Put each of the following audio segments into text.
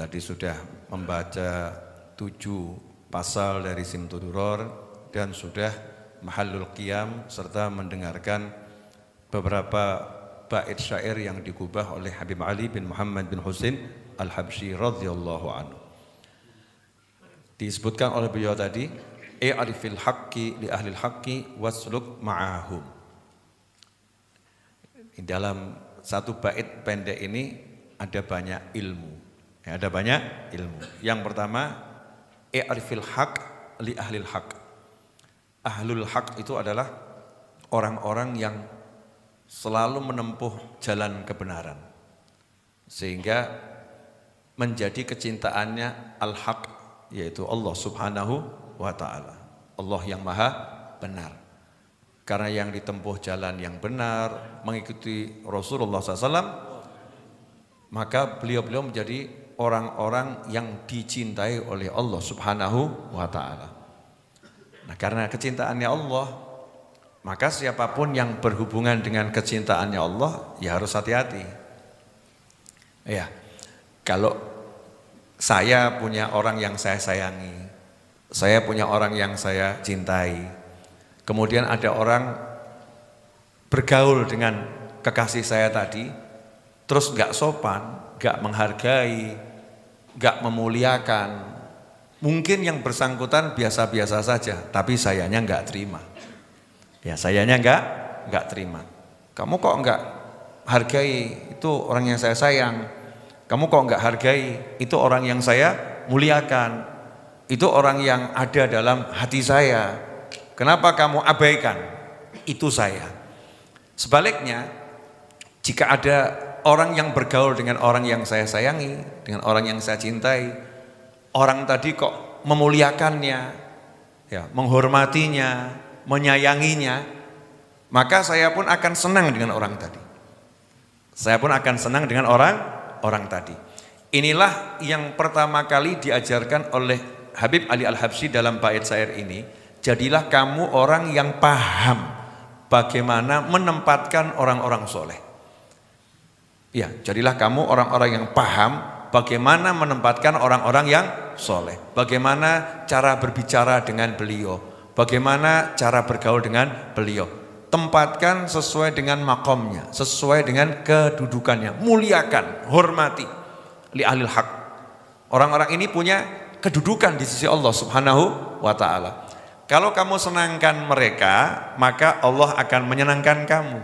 Tadi sudah membaca tujuh pasal dari Simtuduror dan sudah mahalul qiyam serta mendengarkan beberapa bait syair yang digubah oleh Habib Ali bin Muhammad bin Husin Al-Habsyi radhiyallahu anhu. Disebutkan oleh beliau tadi, e "I'rifil haqqi li ahli haqqi wasluk ma'ahum." Di dalam satu bait pendek ini ada banyak ilmu. Ya, ada banyak ilmu. Yang pertama, i'rifil haq li ahlil haq. Ahlul haq itu adalah orang-orang yang selalu menempuh jalan kebenaran. Sehingga menjadi kecintaannya al-haq yaitu Allah Subhanahu wa taala. Allah yang maha benar. Karena yang ditempuh jalan yang benar, mengikuti Rasulullah SAW maka beliau-beliau menjadi orang-orang yang dicintai oleh Allah Subhanahu wa taala. Nah, karena kecintaannya Allah, maka siapapun yang berhubungan dengan kecintaannya Allah, ya harus hati-hati. Ya. Kalau saya punya orang yang saya sayangi, saya punya orang yang saya cintai. Kemudian ada orang bergaul dengan kekasih saya tadi, terus nggak sopan, nggak menghargai, nggak memuliakan. Mungkin yang bersangkutan biasa-biasa saja, tapi sayanya nggak terima. Ya sayanya nggak nggak terima. Kamu kok nggak hargai itu orang yang saya sayang. Kamu kok nggak hargai itu orang yang saya muliakan. Itu orang yang ada dalam hati saya. Kenapa kamu abaikan? Itu saya. Sebaliknya, jika ada orang yang bergaul dengan orang yang saya sayangi, dengan orang yang saya cintai, orang tadi kok memuliakannya, ya, menghormatinya, menyayanginya, maka saya pun akan senang dengan orang tadi. Saya pun akan senang dengan orang orang tadi. Inilah yang pertama kali diajarkan oleh Habib Ali Al-Habsyi dalam bait syair ini, jadilah kamu orang yang paham bagaimana menempatkan orang-orang soleh. Ya, jadilah kamu orang-orang yang paham bagaimana menempatkan orang-orang yang soleh. Bagaimana cara berbicara dengan beliau. Bagaimana cara bergaul dengan beliau. Tempatkan sesuai dengan makomnya, sesuai dengan kedudukannya. Muliakan, hormati. Li ahlil hak. Orang-orang ini punya kedudukan di sisi Allah subhanahu wa ta'ala. Kalau kamu senangkan mereka, maka Allah akan menyenangkan kamu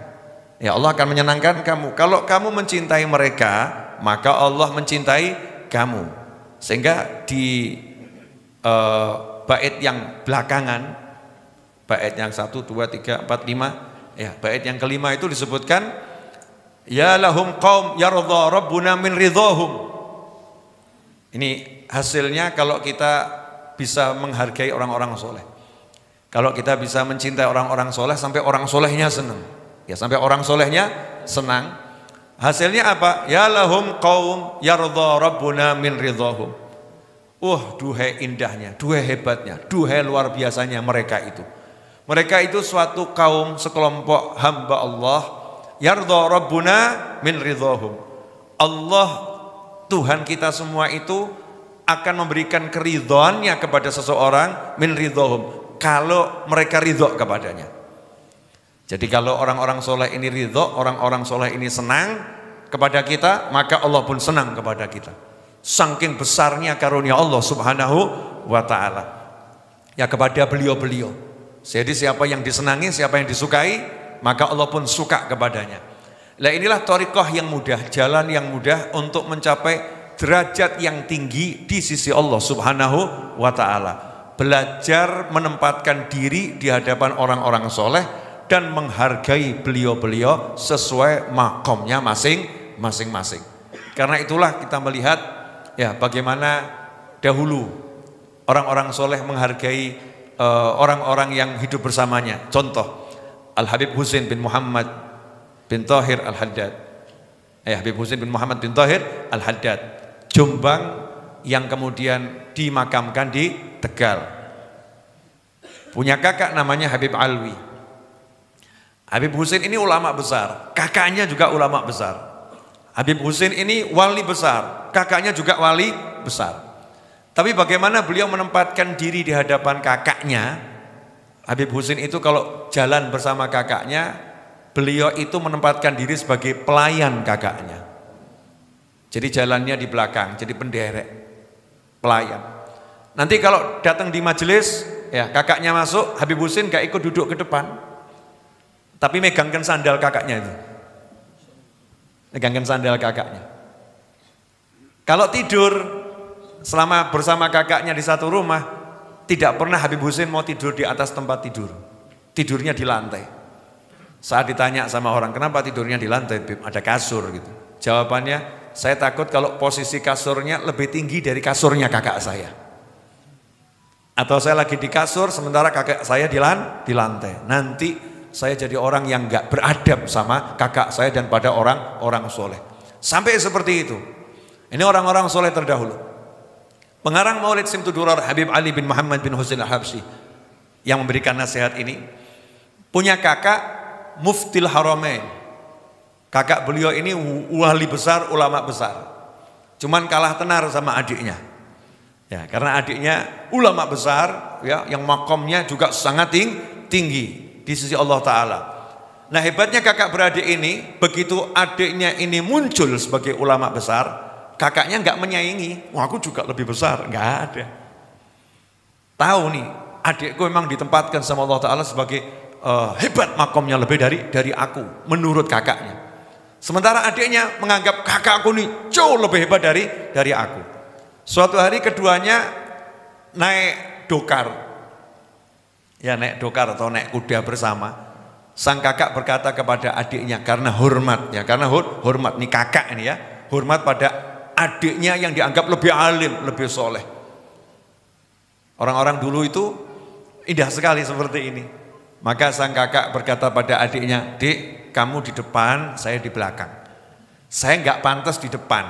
ya Allah akan menyenangkan kamu. Kalau kamu mencintai mereka, maka Allah mencintai kamu. Sehingga di uh, bait yang belakangan, bait yang satu, dua, tiga, empat, lima, ya bait yang kelima itu disebutkan, ya lahum kaum ya rabbuna min ridhohum. Ini hasilnya kalau kita bisa menghargai orang-orang soleh. Kalau kita bisa mencintai orang-orang soleh sampai orang solehnya senang. Ya sampai orang solehnya senang. Hasilnya apa? Ya lahum qaum yardha rabbuna min ridhahum. Uh, duhe indahnya, duhe hebatnya, duhe luar biasanya mereka itu. Mereka itu suatu kaum sekelompok hamba Allah yardha rabbuna min ridhohum. Allah Tuhan kita semua itu akan memberikan keridhoannya kepada seseorang min ridhohum kalau mereka ridho kepadanya. Jadi kalau orang-orang soleh ini ridho, orang-orang soleh ini senang kepada kita, maka Allah pun senang kepada kita. Sangking besarnya karunia Allah subhanahu wa ta'ala. Ya kepada beliau-beliau. Jadi siapa yang disenangi, siapa yang disukai, maka Allah pun suka kepadanya. Nah inilah torikoh yang mudah, jalan yang mudah untuk mencapai derajat yang tinggi di sisi Allah subhanahu wa ta'ala. Belajar menempatkan diri di hadapan orang-orang soleh, dan menghargai beliau-beliau sesuai makomnya masing masing-masing. Karena itulah kita melihat ya bagaimana dahulu orang-orang soleh menghargai orang eh, orang-orang yang hidup bersamanya. Contoh Al Habib Husin bin Muhammad bin Tahir Al Haddad. Eh, Habib Husain bin Muhammad bin Tahir Al Haddad. Jombang yang kemudian dimakamkan di Tegal. Punya kakak namanya Habib Alwi. Habib Husin ini ulama besar, kakaknya juga ulama besar. Habib Husin ini wali besar, kakaknya juga wali besar. Tapi bagaimana beliau menempatkan diri di hadapan kakaknya? Habib Husin itu kalau jalan bersama kakaknya, beliau itu menempatkan diri sebagai pelayan kakaknya. Jadi jalannya di belakang, jadi penderek, pelayan. Nanti kalau datang di majelis, ya kakaknya masuk, Habib Husin gak ikut duduk ke depan, tapi megangkan sandal kakaknya itu. Megangkan sandal kakaknya. Kalau tidur selama bersama kakaknya di satu rumah, tidak pernah Habib Husin mau tidur di atas tempat tidur. Tidurnya di lantai. Saat ditanya sama orang, kenapa tidurnya di lantai? Bib? Ada kasur gitu. Jawabannya, saya takut kalau posisi kasurnya lebih tinggi dari kasurnya kakak saya. Atau saya lagi di kasur sementara kakak saya di lantai. Nanti saya jadi orang yang gak beradab sama kakak saya dan pada orang-orang soleh. Sampai seperti itu. Ini orang-orang soleh terdahulu. Pengarang Maulid Simtudurar Habib Ali bin Muhammad bin Husin al habsi yang memberikan nasihat ini punya kakak Muftil Haramain. Kakak beliau ini wali besar, ulama besar. Cuman kalah tenar sama adiknya. Ya, karena adiknya ulama besar ya yang makomnya juga sangat tinggi di sisi Allah Ta'ala. Nah hebatnya kakak beradik ini, begitu adiknya ini muncul sebagai ulama besar, kakaknya nggak menyaingi. Wah aku juga lebih besar, nggak ada. Tahu nih, adikku memang ditempatkan sama Allah Ta'ala sebagai uh, hebat makomnya lebih dari dari aku, menurut kakaknya. Sementara adiknya menganggap kakakku nih jauh lebih hebat dari dari aku. Suatu hari keduanya naik dokar, ya naik dokar atau naik kuda bersama. Sang kakak berkata kepada adiknya karena hormat ya, karena hormat nih kakak ini ya, hormat pada adiknya yang dianggap lebih alim, lebih soleh. Orang-orang dulu itu indah sekali seperti ini. Maka sang kakak berkata pada adiknya, dik kamu di depan, saya di belakang. Saya nggak pantas di depan,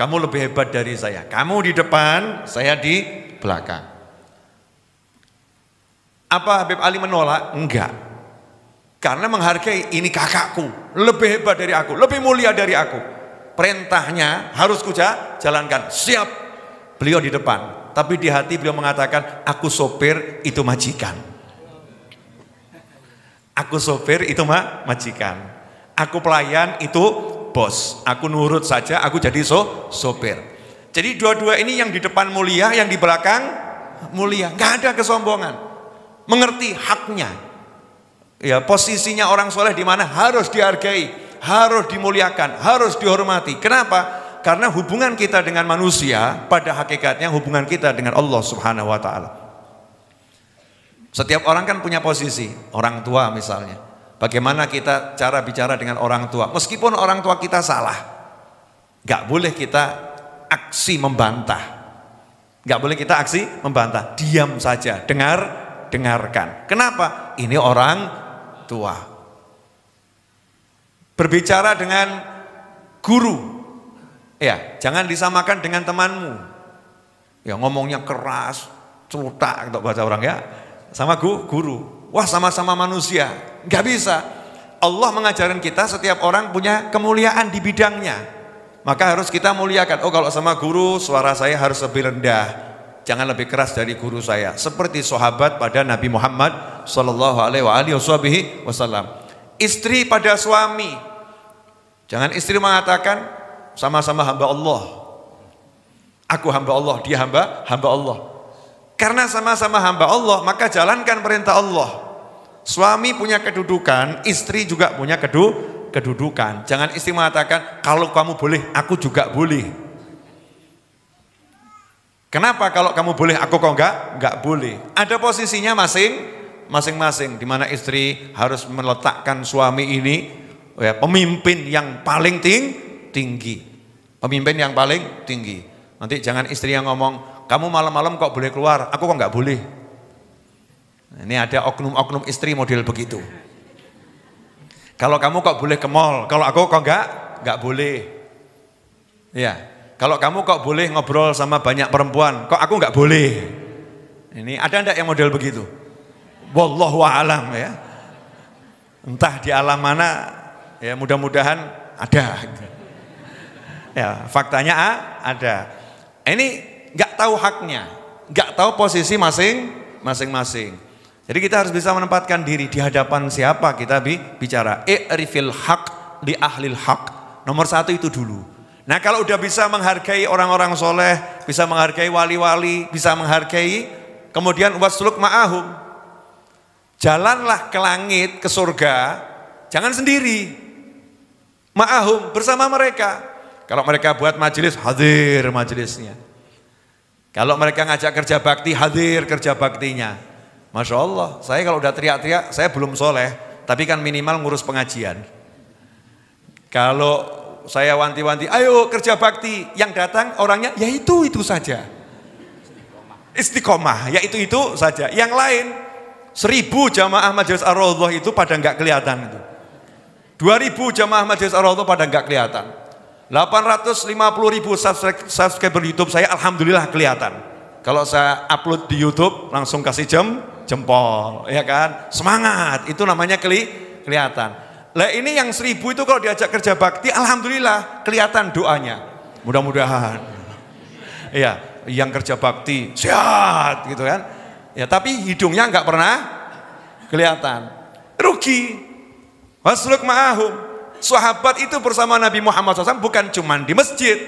kamu lebih hebat dari saya. Kamu di depan, saya di belakang. Apa Habib Ali menolak? Enggak. Karena menghargai ini kakakku, lebih hebat dari aku, lebih mulia dari aku. Perintahnya harus kuja jalankan. Siap. Beliau di depan, tapi di hati beliau mengatakan, aku sopir itu majikan. Aku sopir itu ma majikan. Aku pelayan itu bos. Aku nurut saja, aku jadi so sopir. Jadi dua-dua ini yang di depan mulia, yang di belakang mulia. Gak ada kesombongan mengerti haknya. Ya, posisinya orang soleh di mana harus dihargai, harus dimuliakan, harus dihormati. Kenapa? Karena hubungan kita dengan manusia pada hakikatnya hubungan kita dengan Allah Subhanahu wa taala. Setiap orang kan punya posisi, orang tua misalnya. Bagaimana kita cara bicara dengan orang tua? Meskipun orang tua kita salah, nggak boleh kita aksi membantah. Nggak boleh kita aksi membantah, diam saja, dengar dengarkan. Kenapa? Ini orang tua. Berbicara dengan guru. Ya, jangan disamakan dengan temanmu. Ya ngomongnya keras, cerita untuk baca orang ya. Sama gu, guru. Wah, sama-sama manusia. Gak bisa. Allah mengajarkan kita setiap orang punya kemuliaan di bidangnya. Maka harus kita muliakan. Oh, kalau sama guru suara saya harus lebih rendah jangan lebih keras dari guru saya seperti sahabat pada Nabi Muhammad sallallahu alaihi wasallam istri pada suami jangan istri mengatakan sama-sama hamba Allah aku hamba Allah dia hamba hamba Allah karena sama-sama hamba Allah maka jalankan perintah Allah suami punya kedudukan istri juga punya kedudukan jangan istri mengatakan kalau kamu boleh aku juga boleh Kenapa kalau kamu boleh aku kok enggak? Enggak boleh. Ada posisinya masing masing-masing di mana istri harus meletakkan suami ini ya, pemimpin yang paling ting, tinggi. Pemimpin yang paling tinggi. Nanti jangan istri yang ngomong, "Kamu malam-malam kok boleh keluar? Aku kok enggak boleh." Ini ada oknum-oknum istri model begitu. Kalau kamu kok boleh ke mall, kalau aku kok enggak? Enggak boleh. Ya, kalau kamu kok boleh ngobrol sama banyak perempuan, kok aku nggak boleh? Ini ada ndak yang model begitu? Wallahu alam ya. Entah di alam mana ya mudah-mudahan ada. Ya, faktanya A, ada. Ini nggak tahu haknya, nggak tahu posisi masing masing-masing. Jadi kita harus bisa menempatkan diri di hadapan siapa kita bicara. I'rifil hak di ahlil hak. Nomor satu itu dulu. Nah kalau udah bisa menghargai orang-orang soleh, bisa menghargai wali-wali, bisa menghargai, kemudian wasluk ma'ahum. Jalanlah ke langit, ke surga, jangan sendiri. Ma'ahum, bersama mereka. Kalau mereka buat majelis, hadir majelisnya. Kalau mereka ngajak kerja bakti, hadir kerja baktinya. Masya Allah, saya kalau udah teriak-teriak, saya belum soleh, tapi kan minimal ngurus pengajian. Kalau saya wanti-wanti, ayo kerja bakti. Yang datang orangnya, ya itu itu saja. Istiqomah, ya itu itu saja. Yang lain, seribu jamaah majelis ar itu pada nggak kelihatan itu. Dua ribu jamaah majelis ar pada nggak kelihatan. 850 ribu subscriber YouTube saya alhamdulillah kelihatan. Kalau saya upload di YouTube langsung kasih jem, jempol, ya kan? Semangat, itu namanya keli kelihatan. Lah ini yang seribu itu kalau diajak kerja bakti, alhamdulillah kelihatan doanya. Mudah-mudahan. Iya, yang kerja bakti sehat gitu kan. Ya tapi hidungnya nggak pernah kelihatan. Rugi. Wasluk ma'ahum. Sahabat itu bersama Nabi Muhammad SAW bukan cuma di masjid.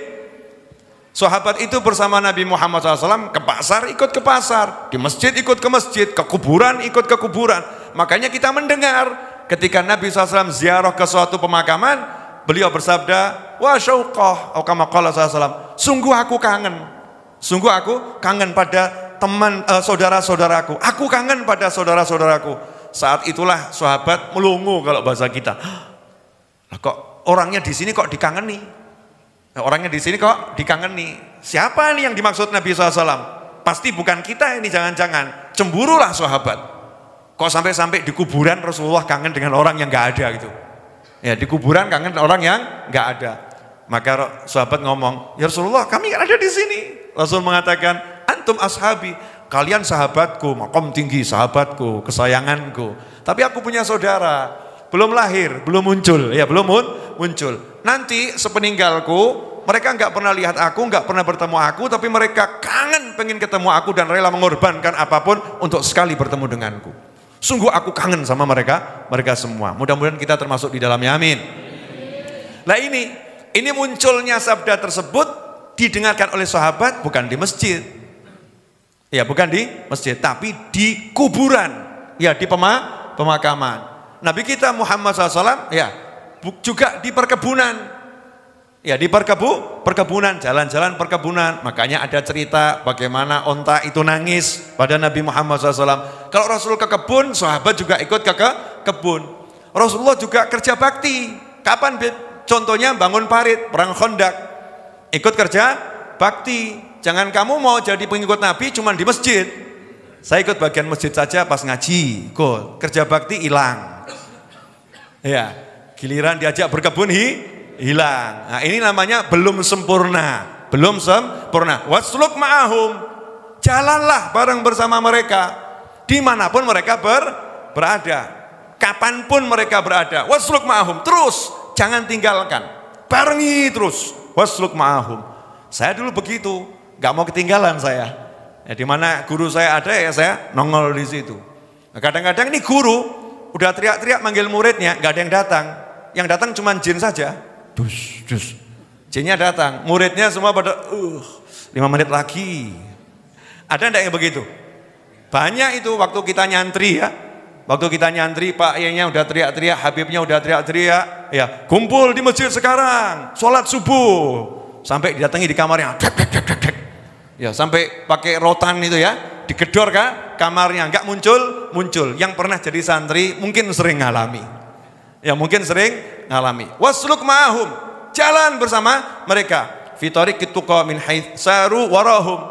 Sahabat itu bersama Nabi Muhammad SAW ke pasar ikut ke pasar, di masjid ikut ke masjid, ke kuburan ikut ke kuburan. Makanya kita mendengar ketika Nabi SAW ziarah ke suatu pemakaman, beliau bersabda, wa syauqah, SAW, sungguh aku kangen, sungguh aku kangen pada teman uh, saudara-saudaraku, aku kangen pada saudara-saudaraku. Saat itulah sahabat melungu kalau bahasa kita. Lah kok orangnya di sini kok dikangeni? Nah, orangnya di sini kok dikangeni? Siapa nih yang dimaksud Nabi SAW? Pasti bukan kita ini jangan-jangan. Cemburulah sahabat. Kok sampai-sampai di kuburan Rasulullah kangen dengan orang yang nggak ada gitu. Ya di kuburan kangen orang yang nggak ada. Maka sahabat ngomong, ya Rasulullah kami ada di sini. Rasul mengatakan, antum ashabi, kalian sahabatku, makom tinggi sahabatku, kesayanganku. Tapi aku punya saudara, belum lahir, belum muncul, ya belum mun, muncul. Nanti sepeninggalku, mereka nggak pernah lihat aku, nggak pernah bertemu aku, tapi mereka kangen pengen ketemu aku dan rela mengorbankan apapun untuk sekali bertemu denganku. Sungguh aku kangen sama mereka, mereka semua. Mudah-mudahan kita termasuk di dalamnya. Amin. Nah ini, ini munculnya sabda tersebut didengarkan oleh sahabat bukan di masjid. Ya bukan di masjid, tapi di kuburan. Ya di pemak pemakaman. Nabi kita Muhammad SAW ya juga di perkebunan Ya di perkebu, perkebunan, jalan-jalan perkebunan. Makanya ada cerita bagaimana onta itu nangis pada Nabi Muhammad SAW. Kalau Rasul ke kebun, sahabat juga ikut ke, kebun. Rasulullah juga kerja bakti. Kapan contohnya bangun parit, perang kondak. Ikut kerja bakti. Jangan kamu mau jadi pengikut Nabi cuma di masjid. Saya ikut bagian masjid saja pas ngaji. Ikut. Kerja bakti hilang. Ya, giliran diajak berkebun hi, hilang. Nah, ini namanya belum sempurna. Belum sempurna. Wasluk ma'ahum. Jalanlah bareng bersama mereka. Dimanapun mereka ber, berada. Kapanpun mereka berada. Wasluk ma'ahum. Terus. Jangan tinggalkan. Barengi terus. Wasluk ma'ahum. Saya dulu begitu. Gak mau ketinggalan saya. Ya, di mana guru saya ada ya saya nongol di situ. Nah, kadang-kadang nah, ini guru udah teriak-teriak manggil muridnya, nggak ada yang datang. Yang datang cuma jin saja dus, dus. Jinnya datang, muridnya semua pada, uh, lima menit lagi. Ada tidak yang begitu? Banyak itu waktu kita nyantri ya. Waktu kita nyantri, Pak Yenya udah teriak-teriak, Habibnya udah teriak-teriak. Ya, kumpul di masjid sekarang, sholat subuh. Sampai didatangi di kamarnya. ya, sampai pakai rotan itu ya. Digedor kan, kamarnya, nggak muncul, muncul. Yang pernah jadi santri mungkin sering ngalami yang mungkin sering ngalami. Wasluk ma'ahum, jalan bersama mereka. kitu kituqa min saru warahum.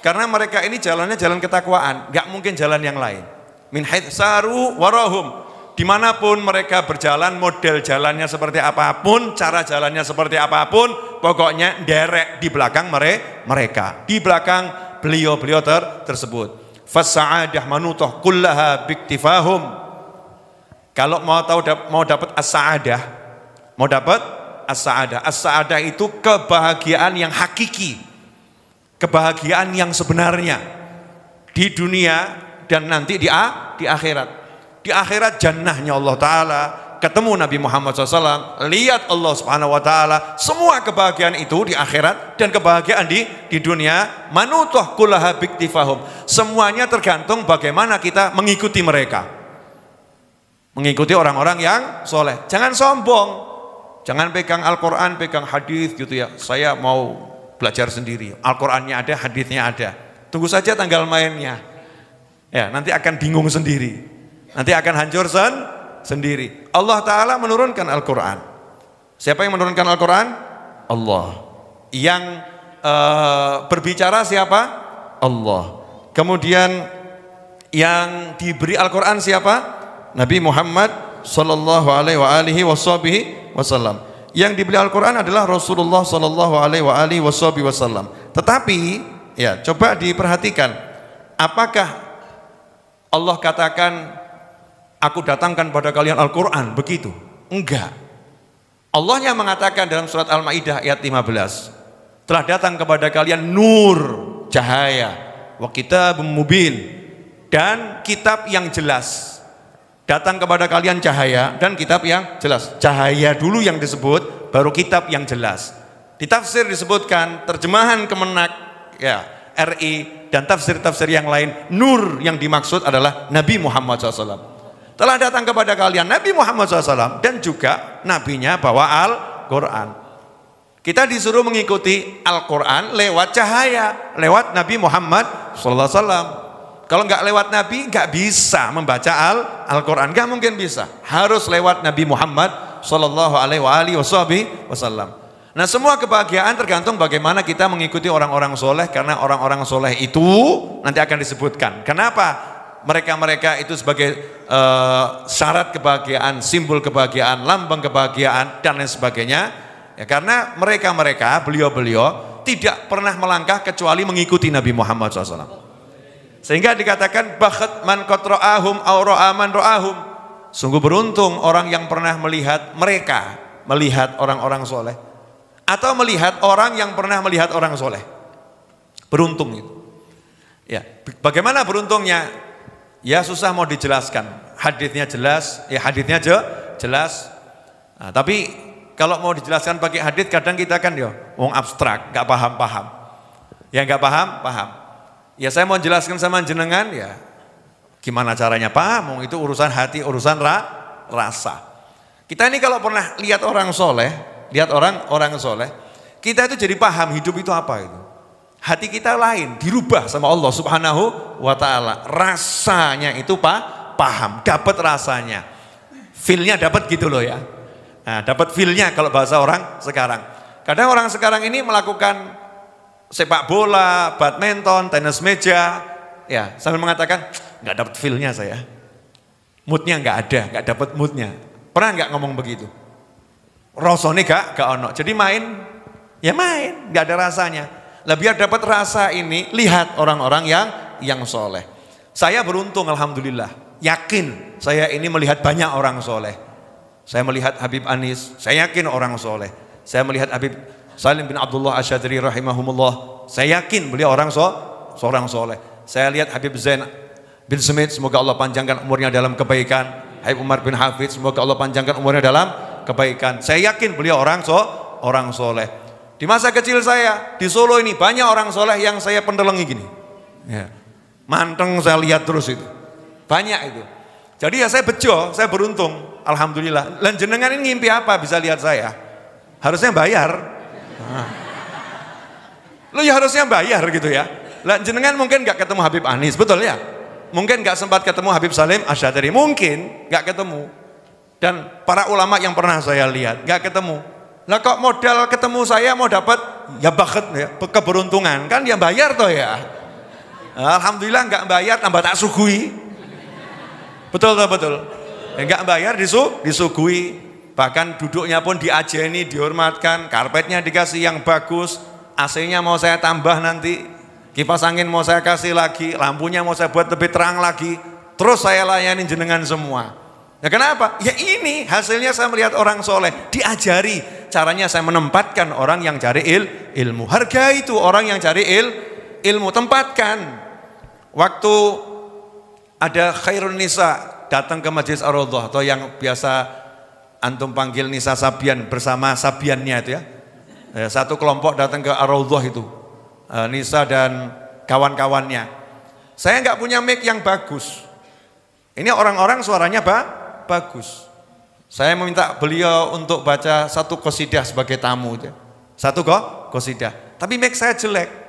Karena mereka ini jalannya jalan ketakwaan, nggak mungkin jalan yang lain. Min saru warahum. Dimanapun mereka berjalan, model jalannya seperti apapun, cara jalannya seperti apapun, pokoknya derek di belakang mereka, mereka, di belakang beliau-beliau ter tersebut. Fasaadah manutoh kullaha biktifahum kalau mau tahu mau dapat as-sa'adah, mau dapat as-sa'adah. As-sa'adah itu kebahagiaan yang hakiki. Kebahagiaan yang sebenarnya di dunia dan nanti di di akhirat. Di akhirat jannahnya Allah taala, ketemu Nabi Muhammad SAW, lihat Allah Subhanahu wa taala, semua kebahagiaan itu di akhirat dan kebahagiaan di di dunia manutuh kullaha biktifahum. Semuanya tergantung bagaimana kita mengikuti mereka mengikuti orang-orang yang soleh. Jangan sombong, jangan pegang Al-Quran, pegang hadis gitu ya. Saya mau belajar sendiri. Al-Qurannya ada, hadisnya ada. Tunggu saja tanggal mainnya. Ya, nanti akan bingung sendiri. Nanti akan hancur sen sendiri. Allah Ta'ala menurunkan Al-Quran. Siapa yang menurunkan Al-Quran? Allah. Yang uh, berbicara siapa? Allah. Kemudian yang diberi Al-Quran siapa? Nabi Muhammad sallallahu alaihi wa alihi washabihi wasallam. Yang dibeli Al-Qur'an adalah Rasulullah sallallahu alaihi wa alihi washabihi wasallam. Tetapi ya coba diperhatikan apakah Allah katakan aku datangkan pada kalian Al-Qur'an begitu? Enggak. Allahnya mengatakan dalam surat Al-Maidah ayat 15, telah datang kepada kalian nur, cahaya, wa kitabum mubin dan kitab yang jelas. Datang kepada kalian cahaya dan kitab yang jelas. Cahaya dulu yang disebut, baru kitab yang jelas. Di tafsir disebutkan terjemahan kemenak ya RI dan tafsir-tafsir yang lain nur yang dimaksud adalah Nabi Muhammad SAW telah datang kepada kalian Nabi Muhammad SAW dan juga nabinya bawa Al-Quran kita disuruh mengikuti Al-Quran lewat cahaya lewat Nabi Muhammad SAW kalau nggak lewat Nabi, nggak bisa membaca Al Al-Quran. Nggak mungkin bisa. Harus lewat Nabi Muhammad Shallallahu Alaihi Wasallam. Nah semua kebahagiaan tergantung bagaimana kita mengikuti orang-orang soleh karena orang-orang soleh itu nanti akan disebutkan. Kenapa mereka-mereka itu sebagai uh, syarat kebahagiaan, simbol kebahagiaan, lambang kebahagiaan dan lain sebagainya? Ya karena mereka-mereka beliau-beliau tidak pernah melangkah kecuali mengikuti Nabi Muhammad SAW. Sehingga dikatakan bakhat man kotroahum auroaman roahum. Sungguh beruntung orang yang pernah melihat mereka, melihat orang-orang soleh. Atau melihat orang yang pernah melihat orang soleh. Beruntung itu. Ya, bagaimana beruntungnya? Ya susah mau dijelaskan. Haditnya jelas, ya haditnya je, jelas. Nah, tapi kalau mau dijelaskan pakai hadit kadang kita kan ya wong abstrak, gak paham-paham. Yang gak paham, paham. Ya saya mau jelaskan sama jenengan ya. Gimana caranya Pak? Mau itu urusan hati, urusan ra, rasa. Kita ini kalau pernah lihat orang soleh, lihat orang orang soleh, kita itu jadi paham hidup itu apa itu. Hati kita lain, dirubah sama Allah Subhanahu wa taala. Rasanya itu Pak paham, dapat rasanya. Feelnya dapat gitu loh ya. Nah, dapat feelnya kalau bahasa orang sekarang. Kadang orang sekarang ini melakukan sepak bola, badminton, tenis meja, ya sambil mengatakan nggak dapat feelnya saya, moodnya nggak ada, nggak dapat moodnya. Pernah nggak ngomong begitu? Rosone gak, gak ono. Jadi main, ya main, nggak ada rasanya. Lebih biar dapat rasa ini, lihat orang-orang yang yang soleh. Saya beruntung, alhamdulillah. Yakin saya ini melihat banyak orang soleh. Saya melihat Habib Anis, saya yakin orang soleh. Saya melihat Habib Salim bin Abdullah Asyadri rahimahumullah. Saya yakin beliau orang so, seorang soleh. Saya lihat Habib Zain bin Smith, semoga Allah panjangkan umurnya dalam kebaikan. Habib Umar bin Hafid, semoga Allah panjangkan umurnya dalam kebaikan. Saya yakin beliau orang so, orang soleh. Di masa kecil saya di Solo ini banyak orang soleh yang saya pendelengi gini. Ya. Manteng saya lihat terus itu. Banyak itu. Jadi ya saya bejo, saya beruntung. Alhamdulillah. Dan jenengan ini ngimpi apa bisa lihat saya? Harusnya bayar. Nah. Lu ya harusnya bayar gitu ya. Lah jenengan mungkin nggak ketemu Habib Anies betul ya? Mungkin nggak sempat ketemu Habib Salim Asyadari, mungkin nggak ketemu. Dan para ulama yang pernah saya lihat nggak ketemu. Lah kok modal ketemu saya mau dapat ya bakat ya keberuntungan kan dia bayar toh ya. Alhamdulillah nggak bayar tambah tak sugui. Betul toh betul. Enggak ya, bayar disu disugui bahkan duduknya pun diajeni, dihormatkan, karpetnya dikasih yang bagus, AC-nya mau saya tambah nanti, kipas angin mau saya kasih lagi, lampunya mau saya buat lebih terang lagi, terus saya layani jenengan semua. Ya kenapa? Ya ini hasilnya saya melihat orang soleh diajari caranya saya menempatkan orang yang cari il, ilmu. Harga itu orang yang cari il, ilmu tempatkan. Waktu ada Khairun Nisa datang ke Majelis ar atau yang biasa antum panggil Nisa Sabian bersama Sabiannya itu ya. Eh, satu kelompok datang ke ar itu. Eh, Nisa dan kawan-kawannya. Saya nggak punya mic yang bagus. Ini orang-orang suaranya ba bagus. Saya meminta beliau untuk baca satu kosidah sebagai tamu. Ya. Satu kok kosidah. Tapi mic saya jelek.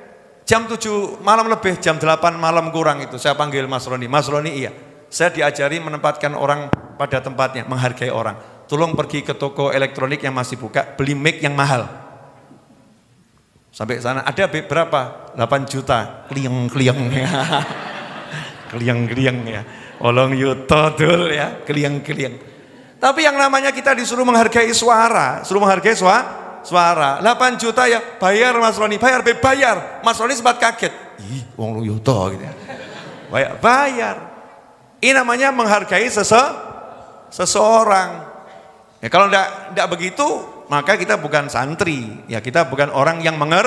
Jam 7 malam lebih, jam 8 malam kurang itu. Saya panggil Mas Roni. Mas Roni iya. Saya diajari menempatkan orang pada tempatnya, menghargai orang tolong pergi ke toko elektronik yang masih buka, beli mic yang mahal. Sampai sana ada berapa? 8 juta. Kliang-kliang Kliang-kliang ya. Olong yuto dul ya, kliang-kliang. Tapi yang namanya kita disuruh menghargai suara, suruh menghargai suara, suara. 8 juta ya, bayar Mas Roni, bayar, bayar. Mas Roni sempat kaget. Ih, wong lu yuto gitu ya. Bayar, bayar. Ini namanya menghargai sese seseorang. Ya, kalau tidak begitu, maka kita bukan santri, ya kita bukan orang yang menger,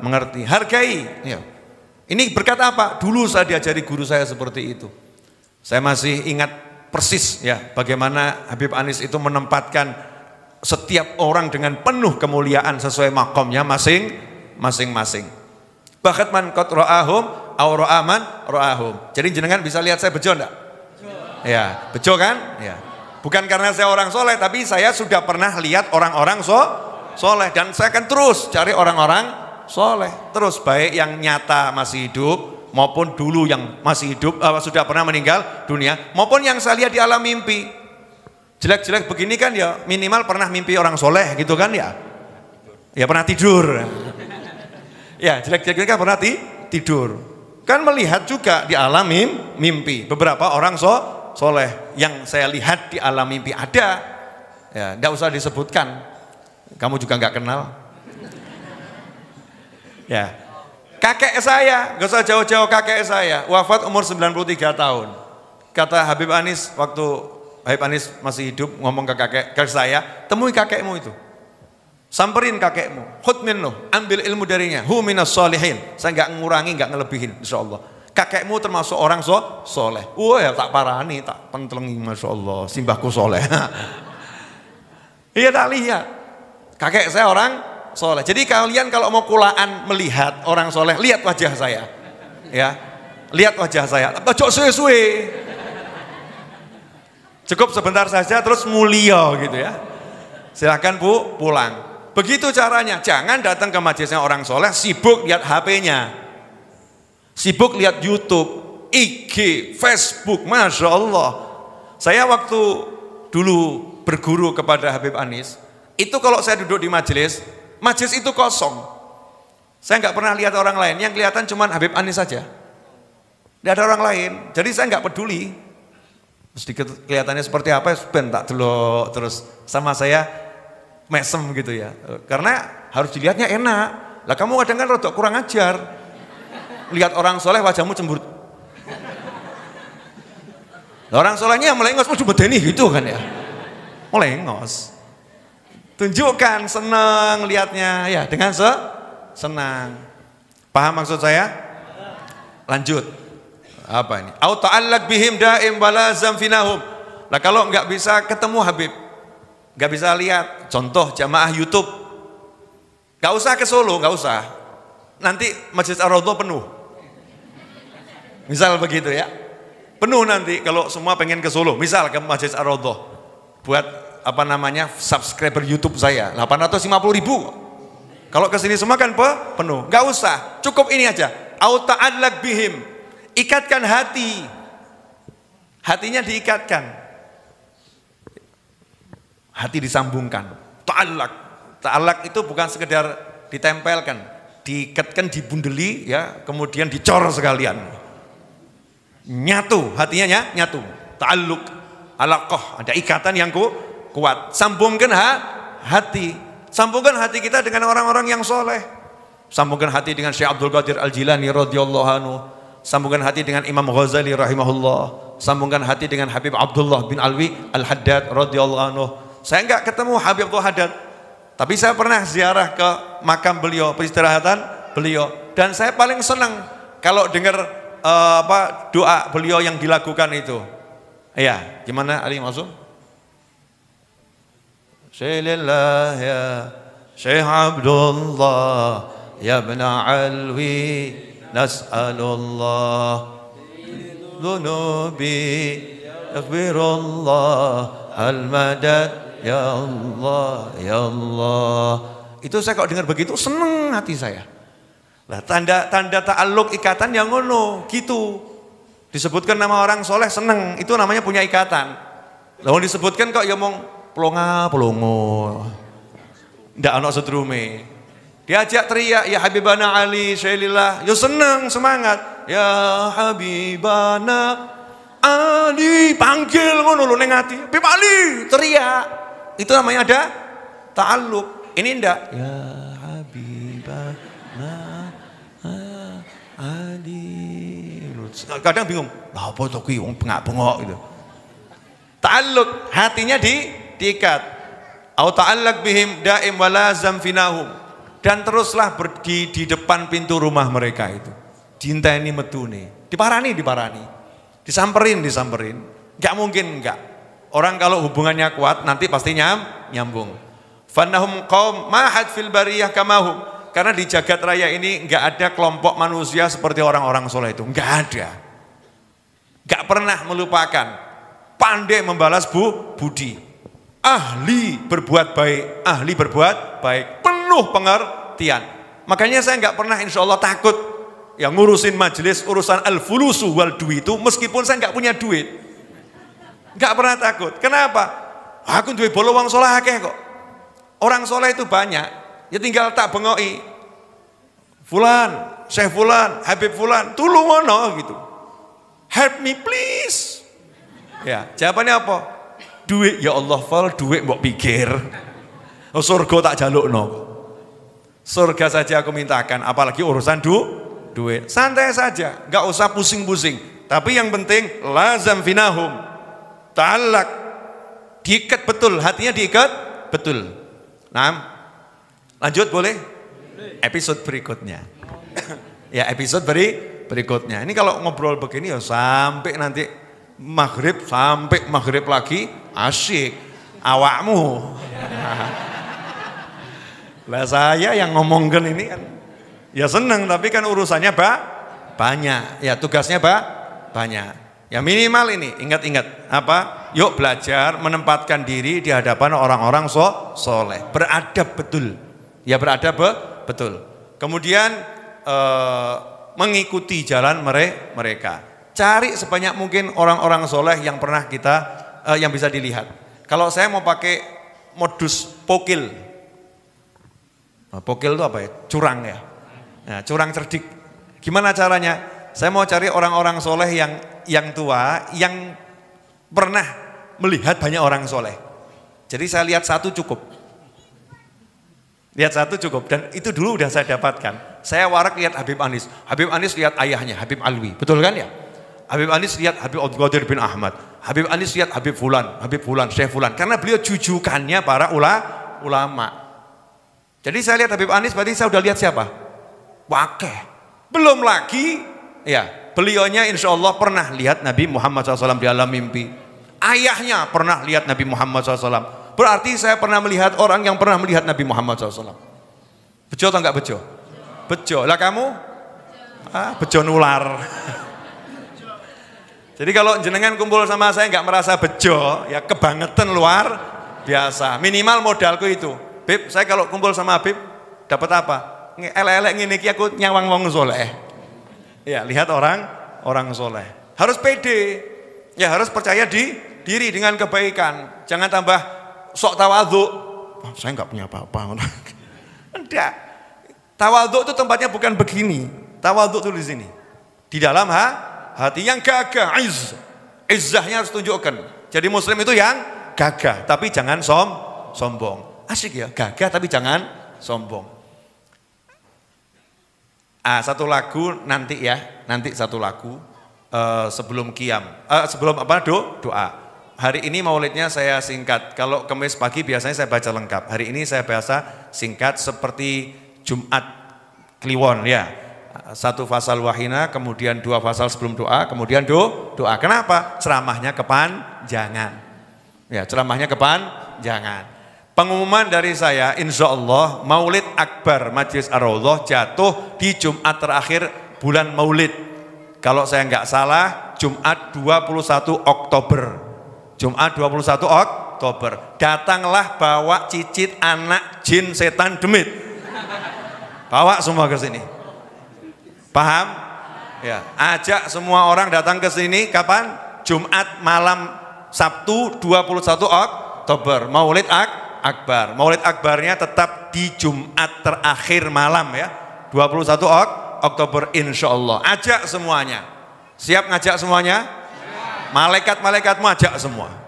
mengerti. Hargai. Ya. Ini berkat apa? Dulu saya diajari guru saya seperti itu. Saya masih ingat persis ya bagaimana Habib Anis itu menempatkan setiap orang dengan penuh kemuliaan sesuai makomnya masing masing-masing. Bahkan man kot ro'ahum au ro'aman ro'ahum. Jadi jenengan bisa lihat saya bejo enggak? Ya, bejo kan? Ya. Bukan karena saya orang soleh, tapi saya sudah pernah lihat orang-orang so soleh dan saya akan terus cari orang-orang soleh. Terus baik yang nyata masih hidup maupun dulu yang masih hidup uh, sudah pernah meninggal dunia maupun yang saya lihat di alam mimpi. Jelek-jelek begini kan ya minimal pernah mimpi orang soleh gitu kan ya. Ya pernah tidur. ya jelek-jelek kan pernah tidur. Kan melihat juga di alam mimpi beberapa orang so soleh yang saya lihat di alam mimpi ada ya tidak usah disebutkan kamu juga nggak kenal ya kakek saya nggak usah jauh-jauh kakek saya wafat umur 93 tahun kata Habib Anis waktu Habib Anis masih hidup ngomong ke kakek ke saya temui kakekmu itu samperin kakekmu khutmin loh ambil ilmu darinya hu minas solihin saya nggak ngurangi nggak ngelebihin insyaallah kakekmu termasuk orang so soleh. Wah, ya, tak parah nih, tak pentelengi masya Allah, simbahku soleh. Iya tak lihat. Kakek saya orang soleh. Jadi kalian kalau mau kulaan melihat orang soleh, lihat wajah saya. Ya, lihat wajah saya. Bacok suwe-suwe. Cukup sebentar saja terus mulio gitu ya. Silahkan bu pulang. Begitu caranya. Jangan datang ke majelisnya orang soleh sibuk lihat HP-nya. Sibuk lihat YouTube, IG, Facebook, Masya Allah. Saya waktu dulu berguru kepada Habib Anis, itu kalau saya duduk di majelis, majelis itu kosong. Saya nggak pernah lihat orang lain, yang kelihatan cuma Habib Anis saja. Tidak ada orang lain, jadi saya nggak peduli. Sedikit kelihatannya seperti apa, ben tak dulu terus sama saya mesem gitu ya. Karena harus dilihatnya enak. Lah kamu kadang kadang kan rodok kurang ajar lihat orang soleh wajahmu cemburut. Orang solehnya melengos, oh coba Denny gitu kan ya. Melengos. Tunjukkan senang lihatnya ya dengan se senang. Paham maksud saya? Lanjut. Apa ini? Au ta'allaq bihim daim wala finahum. Nah kalau nggak bisa ketemu Habib, nggak bisa lihat contoh jamaah YouTube. Nggak usah ke Solo, nggak usah. Nanti Masjid Ar-Raudhah penuh. Misal begitu ya. Penuh nanti kalau semua pengen ke Solo. Misal ke Masjid ar Buat apa namanya subscriber YouTube saya 850 ribu. Kalau ke sini semua kan penuh. Gak usah, cukup ini aja. Auta'adlak bihim. Ikatkan hati. Hatinya diikatkan. Hati disambungkan. Ta'alak. Ta'alak itu bukan sekedar ditempelkan, diikatkan, dibundeli, ya, kemudian dicor sekalian nyatu hatinya ya nyatu taluk alaqah ada ikatan yang ku, kuat sambungkan ha, hati sambungkan hati kita dengan orang-orang yang soleh sambungkan hati dengan Syekh Abdul Qadir Al Jilani radhiyallahu anhu sambungkan hati dengan Imam Ghazali rahimahullah sambungkan hati dengan Habib Abdullah bin Alwi Al Haddad radhiyallahu anhu saya enggak ketemu Habib Abdul Haddad tapi saya pernah ziarah ke makam beliau peristirahatan beliau dan saya paling senang kalau dengar uh, apa doa beliau yang dilakukan itu. Iya, gimana Ali Masum? Syailallah ya Syekh Abdullah ya ibn Alwi nas'alullah dhunubi yaghfirullah al-madad ya Allah ya Allah itu saya kalau dengar begitu seneng hati saya lah tanda tanda ta'alluq ikatan yang ngono, gitu. Disebutkan nama orang soleh seneng, itu namanya punya ikatan. Lalu disebutkan kok ya mong pelonga pelongo. Ndak ana sedrume. Diajak teriak ya Habibana Ali Syailillah, yo ya seneng semangat. Ya Habibana Ali panggil ngono lho ning ati. Habib Ali teriak. Itu namanya ada ta'alluq. Ini ndak? Ya Kadang bingung, lah apa itu kuih wong pengak pengok gitu. Ta'alluq hatinya di diikat. Au ta'allaq bihim daim wala finahum Dan teruslah berdi di depan pintu rumah mereka itu. Cinta ini nih Diparani, diparani. Disamperin, disamperin. Gak mungkin enggak. Orang kalau hubungannya kuat nanti pasti nyam, nyambung. Fannahum qaum mahat fil bariyah kamahum karena di jagat raya ini nggak ada kelompok manusia seperti orang-orang soleh itu, nggak ada. Nggak pernah melupakan, pandai membalas bu, budi, ahli berbuat baik, ahli berbuat baik, penuh pengertian. Makanya saya nggak pernah insya Allah takut yang ngurusin majelis urusan al-fulusu wal duit itu meskipun saya nggak punya duit. Nggak pernah takut. Kenapa? Aku duit uang soleh kok. Orang soleh itu banyak, ya tinggal tak bengoi. Fulan, Syekh Fulan, Habib Fulan, tulungono gitu. Help me please. Ya, jawabannya apa? Duit ya Allah fal, duit mbok pikir. Oh, surga tak jaluk no. Surga saja aku mintakan, apalagi urusan du duit. Santai saja, nggak usah pusing-pusing. Tapi yang penting lazam finahum. Talak diikat betul, hatinya diikat betul. Nah, Lanjut boleh? Episode berikutnya. ya episode beri berikutnya. Ini kalau ngobrol begini ya sampai nanti maghrib sampai maghrib lagi asyik awakmu. Lah saya yang ngomongkan ini kan ya seneng tapi kan urusannya pak banyak. Ya tugasnya pak banyak. Ya minimal ini ingat-ingat apa? Yuk belajar menempatkan diri di hadapan orang-orang so soleh. Beradab betul. Ya berada be betul. Kemudian e, mengikuti jalan mere mereka. Cari sebanyak mungkin orang-orang soleh yang pernah kita e, yang bisa dilihat. Kalau saya mau pakai modus pokil, nah, pokil itu apa ya? Curang ya. Nah, curang cerdik. Gimana caranya? Saya mau cari orang-orang soleh yang yang tua, yang pernah melihat banyak orang soleh. Jadi saya lihat satu cukup. Lihat satu cukup dan itu dulu udah saya dapatkan. Saya warak lihat Habib Anis, Habib Anis lihat ayahnya Habib Alwi, betul kan ya? Habib Anis lihat Habib Abdul Qadir bin Ahmad, Habib Anis lihat Habib Fulan, Habib Fulan, Syekh Fulan, karena beliau jujukannya para ula, ulama. Jadi saya lihat Habib Anis, berarti saya udah lihat siapa? Wakeh. Belum lagi, ya beliaunya insya Allah pernah lihat Nabi Muhammad SAW di alam mimpi. Ayahnya pernah lihat Nabi Muhammad SAW Berarti saya pernah melihat orang yang pernah melihat Nabi Muhammad SAW. Bejo atau enggak bejo? Bejo. Lah kamu? Ah, bejo nular. Jadi kalau jenengan kumpul sama saya enggak merasa bejo, ya kebangetan luar biasa. Minimal modalku itu. Bib, saya kalau kumpul sama Bib dapat apa? Elek-elek ngene iki aku nyawang wong soleh. Ya, lihat orang orang soleh. Harus pede. Ya harus percaya di diri dengan kebaikan. Jangan tambah sok tawadhu. Oh, saya nggak punya apa-apa. Enggak. Tawadhu itu tempatnya bukan begini. Tawadhu di sini, Di dalam ha, hati yang gagah, iz. Izzahnya harus tunjukkan. Jadi muslim itu yang gagah, tapi jangan som sombong. Asik ya, gagah tapi jangan sombong. Ah, satu lagu nanti ya, nanti satu lagu uh, sebelum kiam, uh, sebelum apa do doa. Hari ini maulidnya saya singkat. Kalau kemis pagi biasanya saya baca lengkap. Hari ini saya biasa singkat seperti Jumat Kliwon ya. Satu fasal wahina, kemudian dua fasal sebelum doa, kemudian do, doa. Kenapa? Ceramahnya kepan, jangan. Ya, ceramahnya kepan, jangan. Pengumuman dari saya, insya Allah Maulid Akbar Majlis ar jatuh di Jumat terakhir bulan Maulid. Kalau saya nggak salah, Jumat 21 Oktober Jumat 21 Oktober. Datanglah bawa cicit anak jin setan demit. Bawa semua ke sini. Paham? Ya, ajak semua orang datang ke sini kapan? Jumat malam Sabtu 21 Oktober. Maulid Ak Akbar. Maulid Akbarnya tetap di Jumat terakhir malam ya. 21 Oktober insya Allah. Ajak semuanya. Siap ngajak semuanya? Malaikat-malaikat majak semua.